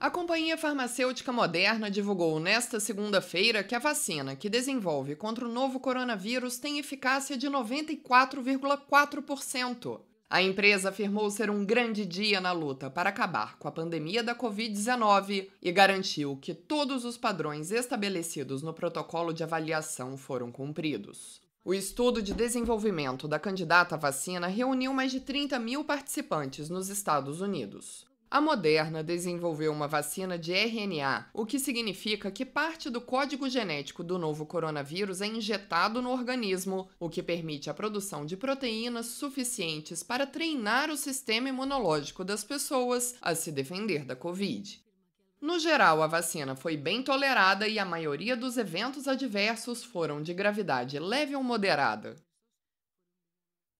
A Companhia Farmacêutica Moderna divulgou nesta segunda-feira que a vacina que desenvolve contra o novo coronavírus tem eficácia de 94,4%. A empresa afirmou ser um grande dia na luta para acabar com a pandemia da Covid-19 e garantiu que todos os padrões estabelecidos no protocolo de avaliação foram cumpridos. O estudo de desenvolvimento da candidata à vacina reuniu mais de 30 mil participantes nos Estados Unidos. A Moderna desenvolveu uma vacina de RNA, o que significa que parte do código genético do novo coronavírus é injetado no organismo, o que permite a produção de proteínas suficientes para treinar o sistema imunológico das pessoas a se defender da Covid. No geral, a vacina foi bem tolerada e a maioria dos eventos adversos foram de gravidade leve ou moderada.